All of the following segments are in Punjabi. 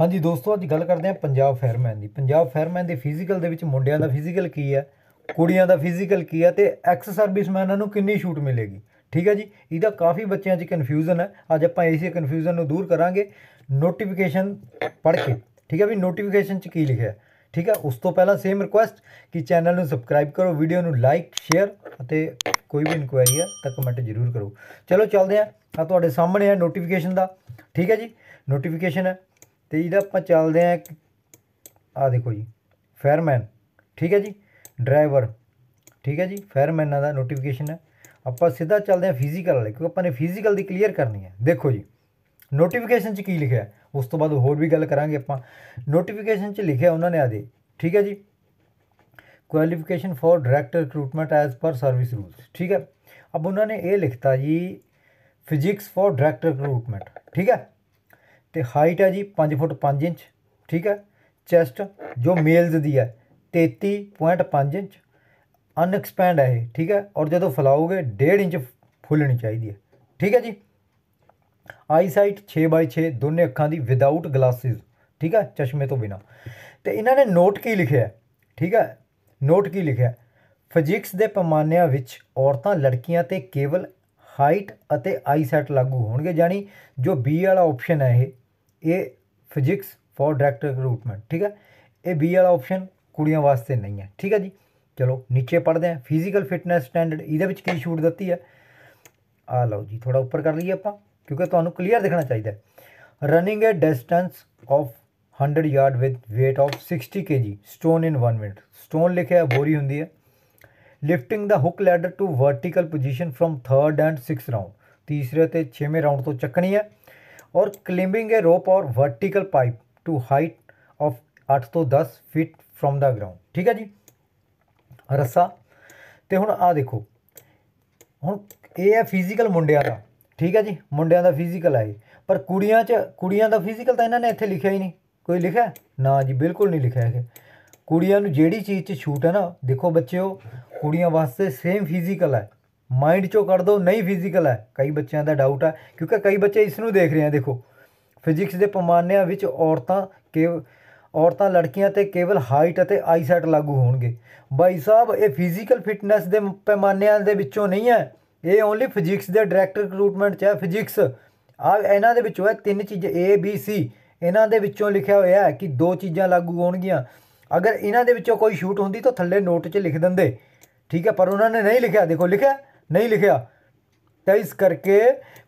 ਹਾਂਜੀ ਦੋਸਤੋ ਅੱਜ ਗੱਲ ਕਰਦੇ ਹਾਂ ਪੰਜਾਬ ਫਾਇਰਮੈਨ ਦੀ ਪੰਜਾਬ ਫਾਇਰਮੈਨ ਦੇ ਫਿਜ਼ੀਕਲ ਦੇ ਵਿੱਚ ਮੁੰਡਿਆਂ ਦਾ ਫਿਜ਼ੀਕਲ ਕੀ ਹੈ ਕੁੜੀਆਂ ਦਾ ਫਿਜ਼ੀਕਲ ਕੀ ਹੈ ਤੇ ਐਕਸ ਸਰਵਿਸਮੈਨਾਂ ਨੂੰ ਕਿੰਨੀ ਛੂਟ ਮਿਲੇਗੀ ਠੀਕ ਹੈ ਜੀ ਇਹਦਾ ਕਾਫੀ ਬੱਚਿਆਂ 'ਚ ਕਨਫਿਊਜ਼ਨ ਹੈ ਅੱਜ ਆਪਾਂ ਇਸੇ ਕਨਫਿਊਜ਼ਨ ਨੂੰ ਦੂਰ ਕਰਾਂਗੇ ਨੋਟੀਫਿਕੇਸ਼ਨ ਪੜ੍ਹ ਕੇ ਠੀਕ ਹੈ ਵੀ ਨੋਟੀਫਿਕੇਸ਼ਨ 'ਚ ਕੀ ਲਿਖਿਆ ਠੀਕ ਹੈ ਉਸ ਤੋਂ ਪਹਿਲਾਂ ਸੇਮ ਰਿਕੁਐਸਟ ਕਿ ਚੈਨਲ ਨੂੰ ਸਬਸਕ੍ਰਾਈਬ ਕਰੋ ਵੀਡੀਓ ਨੂੰ ਲਾਈਕ ਸ਼ੇਅਰ ਅਤੇ ਕੋਈ ਵੀ ਇਨਕੁਆਇਰੀ ਹੈ ਤਾਂ ਕਮੈਂਟ ਜ਼ਰੂਰ ਕਰੋ ਚਲੋ ਚੱਲਦੇ ਆ ਤੁਹਾਡੇ ਸਾਹਮਣੇ ਹੈ ਨੋਟੀਫਿਕੇਸ਼ਨ ਦਾ ਠੀਕ ਹੈ ਜੀ ਨੋਟੀਫਿਕੇਸ਼ਨ ਹੈ ਤੇ ਇਹਦਾ ਆਪਾਂ ਚੱਲਦੇ ਆ ਆ ਦੇਖੋ ਜੀ ਫਾਇਰਮੈਨ ਠੀਕ ਹੈ ਜੀ ਡਰਾਈਵਰ ਠੀਕ ਹੈ ਜੀ ਫਾਇਰਮੈਨਾਂ ਦਾ ਨੋਟੀਫਿਕੇਸ਼ਨ ਹੈ ਆਪਾਂ ਸਿੱਧਾ ਚੱਲਦੇ ਆ ਫਿਜ਼ੀਕਲ ਵਾਲੇ ਕਿਉਂਕਿ ਆਪਾਂ ਨੇ ਫਿਜ਼ੀਕਲ ਦੀ ਕਲੀਅਰ ਕਰਨੀ ਹੈ ਦੇਖੋ ਜੀ ਨੋਟੀਫਿਕੇਸ਼ਨ 'ਚ ਕੀ ਲਿਖਿਆ ਉਸ ਤੋਂ ਬਾਅਦ ਹੋਰ ਵੀ ਗੱਲ ਕਰਾਂਗੇ ਆਪਾਂ ਨੋਟੀਫਿਕੇਸ਼ਨ 'ਚ ਲਿਖਿਆ ਉਹਨਾਂ ਨੇ ਆਦੇ ਠੀਕ ਹੈ ਜੀ qualification for director recruitment as per service rules ਠੀਕ ਹੈ ਅਬ ਉਹਨਾਂ ਨੇ ਇਹ ਲਿਖਤਾ ਜੀ ਫਿਜ਼ਿਕਸ ਫॉर ਡਾਇਰੈਕਟਰ ਰਿਕਰੂਟਮੈਂਟ ਠੀਕ ਹੈ ਤੇ ਹਾਈਟ ਹੈ ਜੀ 5 ਫੁੱਟ 5 ਇੰਚ ਠੀਕ ਹੈ ਚੈਸਟ ਜੋ ਮੇਲਸ ਦੀ ਹੈ 33.5 ਇੰਚ ਅਨਐਕਸਪੈਂਡ ਹੈ ਇਹ ਠੀਕ ਹੈ ਔਰ ਜਦੋਂ ਫਲਾਓਗੇ 1.5 ਇੰਚ ਫੁੱਲਣੀ ਚਾਹੀਦੀ ਹੈ ਠੀਕ ਹੈ ਜੀ ਆਈ ਸਾਈਟ 6x6 ਦੋਨੇ ਅੱਖਾਂ ਦੀ ਵਿਦਆਊਟ ਗਲਾਸਿਸ ਠੀਕ ਹੈ ਚਸ਼ਮੇ ਤੋਂ ਬਿਨਾ ਤੇ ਇਹਨਾਂ ਨੇ ਨੋਟ ਕੀ ਲਿਖਿਆ ਠੀਕ ਹੈ ਨੋਟ ਕੀ ਲਿਖਿਆ ਫਿਜ਼ਿਕਸ ਦੇ ਪਮਾਨਿਆਂ ਵਿੱਚ ਔਰਤਾਂ ਲੜਕੀਆਂ ਤੇ ਕੇਵਲ ਹਾਈਟ ਅਤੇ ਆਈ ਸੈਟ ਲਾਗੂ ਹੋਣਗੇ ਯਾਨੀ ਜੋ ਬੀ ਵਾਲਾ ਆਪਸ਼ਨ ਹੈ ਇਹ ਇਹ ਫਿਜ਼ਿਕਸ ਫॉर ਡਾਇਰੈਕਟ ਰਿਕਰੂਟਮੈਂਟ ਠੀਕ ਹੈ ਇਹ ਬੀ ਵਾਲਾ ਆਪਸ਼ਨ ਕੁੜੀਆਂ ਵਾਸਤੇ ਨਹੀਂ ਹੈ ਠੀਕ ਹੈ ਜੀ ਚਲੋ ਨੀਚੇ ਪੜਦੇ ਆ ਫਿਜ਼ੀਕਲ ਫਿਟਨੈਸ ਸਟੈਂਡਰਡ ਇਹਦੇ ਵਿੱਚ ਕੀ ਛੂਟ ਦਿੱਤੀ ਹੈ ਆ ਲਓ ਜੀ ਥੋੜਾ ਉੱਪਰ ਕਰ ਲਈਏ ਆਪਾਂ ਕਿਉਂਕਿ ਤੁਹਾਨੂੰ ਕਲੀਅਰ ਦਿਖਣਾ ਚਾਹੀਦਾ ਹੈ running a distance of 100 yard with weight of 60 kg stone in 1 minute stone ਲਿਖਿਆ ਬੋਰੀ ਹੁੰਦੀ ਹੈ ਲਿਫਟਿੰਗ ਦਾ hook ladder to vertical position from 3rd and 6th round ਤੀਸਰੇ ਤੇ 6ਵੇਂ ਰਾਉਂਡ ਤੋਂ ਚੱਕਣੀ ਹੈ ਔਰ और rope a vertical pipe to height of 8 ਤੋਂ 10 ਫੀਟ ਫਰਮ ਦਾ ਗਰਾਊਂਡ ਠੀਕ ਹੈ ਜੀ ਰੱਸਾ ਤੇ ਹੁਣ ਆ ਦੇਖੋ ਹੁਣ ਇਹ ਹੈ ਫਿਜ਼ੀਕਲ ਮੁੰਡਿਆਂ ਦਾ ਠੀਕ ਹੈ ਜੀ ਮੁੰਡਿਆਂ ਦਾ ਫਿਜ਼ੀਕਲ ਹੈ ਪਰ ਕੁੜੀਆਂ ਚ ਕੁੜੀਆਂ ਦਾ ਫਿਜ਼ੀਕਲ ਤਾਂ ਇਹਨਾਂ ਨੇ ਇੱਥੇ ਲਿਖਿਆ ਹੀ ਨਹੀਂ ਕੋਈ ਲਿਖਿਆ ਨਾ ਜੀ ਬਿਲਕੁਲ ਨਹੀਂ ਲਿਖਿਆ ਹੈ ਕੁੜੀਆਂ ਨੂੰ ਜਿਹੜੀ ਚੀਜ਼ 'ਚ ਛੂਟ ਹੈ ਨਾ ਦੇਖੋ ਬੱਚਿਓ ਕੁੜੀਆਂ ਵਾਸਤੇ ਸੇਮ ਫਿਜ਼ੀਕਲ ਹੈ ਮਾਈਂਡ ਚੋਂ ਕੱਢ ਦੋ ਨਹੀਂ ਫਿਜ਼ੀਕਲ ਹੈ ਕਈ ਬੱਚਿਆਂ ਦਾ ਡਾਊਟ ਹੈ ਕਿਉਂਕਿ ਕਈ ਬੱਚੇ ਇਸ ਨੂੰ ਦੇਖ ਰਹੇ ਆ ਦੇਖੋ ਫਿਜ਼ਿਕਸ ਦੇ ਪਮਾਨਿਆਂ ਵਿੱਚ ਔਰਤਾਂ ਕੇ ਔਰਤਾਂ ਲੜਕੀਆਂ ਤੇ ਕੇਵਲ ਹਾਈਟ ਅਤੇ ਆਈਸੈਟ ਲਾਗੂ ਹੋਣਗੇ ਬਾਈ ਸਾਹਿਬ ਇਹ ਫਿਜ਼ੀਕਲ ਫਿਟਨੈਸ ਦੇ ਪੈਮਾਨਿਆਂ ਦੇ ਵਿੱਚੋਂ ਨਹੀਂ ਹੈ ਇਹ ਓਨਲੀ ਫਿਜ਼ਿਕਸ ਦੇ ਡਾਇਰੈਕਟ ਰਿਕਰੂਟਮੈਂਟ ਚ ਹੈ ਫਿਜ਼ਿਕਸ ਆ ਇਹਨਾਂ ਦੇ ਵਿੱਚੋਂ ਹੈ ਤਿੰਨ ਚੀਜ਼ਾਂ ਏ ਬੀ ਸੀ ਇਹਨਾਂ ਦੇ ਵਿੱਚੋਂ ਲਿਖਿਆ ਹੋਇਆ ਹੈ ਕਿ ਦੋ ਚੀਜ਼ਾਂ ਲਾਗੂ ਹੋਣਗੀਆਂ ਅਗਰ ਇਹਨਾਂ ਦੇ ਵਿੱਚੋਂ ਕੋਈ ਸ਼ੂਟ ਹੁੰਦੀ ਤਾਂ ਥੱਲੇ ਨੋਟ 'ਚ ਲਿਖ ਦਿੰਦੇ ਠੀਕ ਹੈ ਪਰ ਉਹਨਾਂ ਨੇ ਨਹੀਂ ਲਿਖਿਆ ਦੇਖੋ ਲਿਖਿਆ ਨਹੀਂ ਲਿਖਿਆ ਤਾਂ ਇਸ ਕਰਕੇ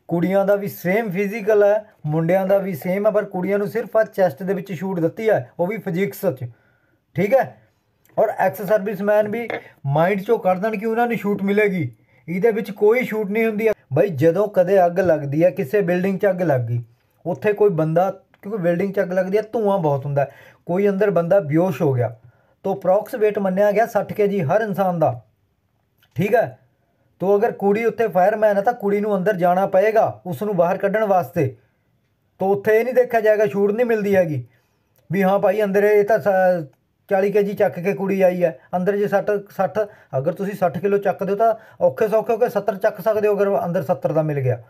ਕੁੜੀਆਂ ਦਾ ਵੀ ਸੇਮ ਫਿਜ਼ੀਕਲ ਹੈ ਮੁੰਡਿਆਂ ਦਾ ਵੀ ਸੇਮ ਹੈ ਪਰ ਕੁੜੀਆਂ ਨੂੰ ਸਿਰਫ ਆ ਚੈਸਟ ਦੇ ਵਿੱਚ ਸ਼ੂਟ ਦਿੱਤੀ ਹੈ ਉਹ ਵੀ ਫਿਜ਼ਿਕਸ 'ਚ ਠੀਕ ਹੈ ਔਰ ਐਕਸ ਸਰਵਿਸਮੈਨ ਵੀ ਮਾਈਂਡ 'ਚੋਂ ਕਰ ਦੇਣ ਕਿ ਉਹਨਾਂ ਨੂੰ ਸ਼ੂਟ ਮਿਲੇਗੀ ਇਹਦੇ ਵਿੱਚ ਕੋਈ ਸ਼ੂਟ ਨਹੀਂ ਹੁੰਦੀ ਬਈ ਜਦੋਂ ਕਦੇ ਅੱਗ ਲੱਗਦੀ ਹੈ ਕਿਸੇ ਬਿਲਡਿੰਗ 'ਚ ਅੱਗ ਲੱਗ ਗਈ ਉੱਥੇ ਕੋਈ ਬੰਦਾ ਕਿਉਂਕਿ ਬਿਲਡਿੰਗ 'ਚ ਅੱਗ ਲੱਗਦੀ ਹੈ ਧੂਆਂ ਬਹੁਤ ਹੁੰਦਾ ਕੋਈ ਅੰਦਰ ਬੰਦਾ ਬਿਓਸ਼ ਹੋ ਗਿਆ ਤੋਂ ਪ੍ਰੋਕਸ ਵੇਟ ਮੰਨਿਆ ਗਿਆ 60 ਕੇਜੀ ਹਰ ਇਨਸਾਨ ਦਾ ਠੀਕ ਹੈ ਤੋ ਅਗਰ ਕੁੜੀ ਉੱਥੇ ਫਾਇਰਮੈਨ ਹੈ ਤਾਂ ਕੁੜੀ ਨੂੰ ਅੰਦਰ ਜਾਣਾ ਪਏਗਾ ਉਸ ਨੂੰ ਬਾਹਰ ਕੱਢਣ ਵਾਸਤੇ ਤੋ ਉੱਥੇ ਇਹ ਨਹੀਂ ਦੇਖਿਆ ਜਾਏਗਾ ਛੂਟ ਨਹੀਂ ਮਿਲਦੀ ਹੈਗੀ ਵੀ ਹਾਂ ਭਾਈ ਅੰਦਰ ਇਹ ਤਾਂ 40 ਕੇਜੀ ਚੱਕ ਕੇ ਕੁੜੀ ਆਈ ਹੈ ਅੰਦਰ ਜੇ 60 60 ਅਗਰ ਤੁਸੀਂ 60 ਕਿਲੋ ਚੱਕਦੇ ਹੋ ਤਾਂ ਔਖੇ ਸੌਖੇ ਹੋ ਕੇ 70 ਚੱਕ ਸਕਦੇ ਹੋ ਅਗਰ ਅੰਦਰ 70 ਦਾ ਮਿਲ ਗਿਆ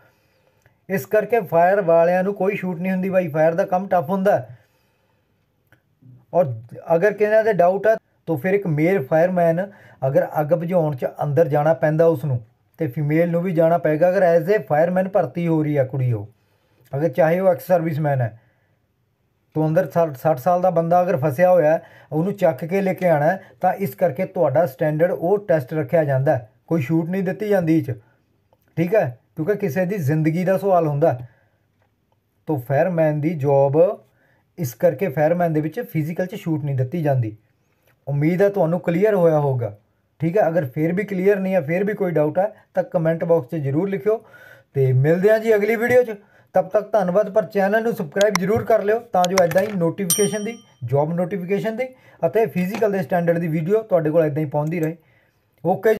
ਇਸ ਕਰਕੇ ਫਾਇਰ ਵਾਲਿਆਂ ਨੂੰ ਕੋਈ ਸ਼ੂਟ ਨਹੀਂ ਹੁੰਦੀ ਬਾਈ ਫਾਇਰ ਦਾ ਕੰਮ ਟਫ ਹੁੰਦਾ ਔਰ ਅਗਰ ਕਿਸੇ ਦਾ ਡਾਊਟ ਹੈ ਤੋਂ ਫਿਰ ਇੱਕ ਮੇਲ ਫਾਇਰਮੈਨ ਅਗਰ ਅੱਗ ਬੁਝਾਉਣ 'ਚ ਅੰਦਰ ਜਾਣਾ ਪੈਂਦਾ ਉਸ ਨੂੰ ਤੇ ਫੀਮੇਲ ਨੂੰ ਵੀ ਜਾਣਾ ਪੈਗਾ ਅਗਰ ਐਜ਼ ਏ ਫਾਇਰਮੈਨ ਭਰਤੀ ਹੋ ਰਹੀ ਆ ਕੁੜੀ ਉਹ ਅਗਰ ਚਾਹੇ ਉਹ ਐਕਸ ਸਰਵਿਸਮੈਨ ਹੈ ਤੋਂ ਅੰਦਰ 60 ਸਾਲ ਦਾ ਬੰਦਾ ਅਗਰ ਫਸਿਆ ਹੋਇਆ ਉਹਨੂੰ ਚੱਕ ਕੇ ਲੈ ਕੇ ਆਣਾ ਤਾਂ ਇਸ ਕਰਕੇ ਤੁਹਾਡਾ ਸਟੈਂਡਰਡ ਉਹ ਟੈਸਟ ਰੱਖਿਆ ਜਾਂਦਾ ਕੋਈ ਸ਼ੂਟ ਨਹੀਂ ਦਿੱਤੀ ਜਾਂਦੀ ਇਹ ਚ ਠੀਕ ਹੈ ਕਿਉਂਕਿ ਕਿਸੇ ਦੀ ਜ਼ਿੰਦਗੀ ਦਾ ਸਵਾਲ ਹੁੰਦਾ ਤੋਂ ਫਾਇਰਮੈਨ ਦੀ ਜੌਬ ਇਸ ਕਰਕੇ ਫਾਇਰਮੈਨ ਦੇ ਵਿੱਚ ਫਿਜ਼ੀਕਲ ਚ ਸ਼ੂਟ ਨਹੀਂ ਦਿੱਤੀ ਜਾਂਦੀ ਉਮੀਦ ਹੈ ਤੁਹਾਨੂੰ ਕਲੀਅਰ ਹੋਇਆ ਹੋਗਾ ਠੀਕ ਹੈ ਅਗਰ ਫੇਰ ਵੀ ਕਲੀਅਰ ਨਹੀਂ ਹੈ ਫੇਰ ਵੀ ਕੋਈ ਡਾਊਟ ਹੈ ਤਾਂ ਕਮੈਂਟ ਬਾਕਸ 'ਚ ਜ਼ਰੂਰ ਲਿਖਿਓ ਤੇ ਮਿਲਦੇ ਹਾਂ ਜੀ ਅਗਲੀ ਵੀਡੀਓ 'ਚ ਤਬ ਤੱਕ ਧੰਨਵਾਦ ਪਰ ਚੈਨਲ ਨੂੰ ਸਬਸਕ੍ਰਾਈਬ ਜ਼ਰੂਰ ਕਰ ਲਿਓ ਤਾਂ ਜੋ ਐਦਾਂ ਹੀ ਨੋਟੀਫਿਕੇਸ਼ਨ ਦੀ ਜੌਬ ਨੋਟੀਫਿਕੇਸ਼ਨ ਦੀ ਅਤੇ ਫਿਜ਼ੀਕਲ ਦੇ ਸਟੈਂਡਰਡ ਦੀ ਵੀਡੀਓ ਤੁਹਾਡੇ ਕੋਲ ਐਦਾਂ ਹੀ ਪਹੁੰਚਦੀ ਰਹੇ ਓਕੇ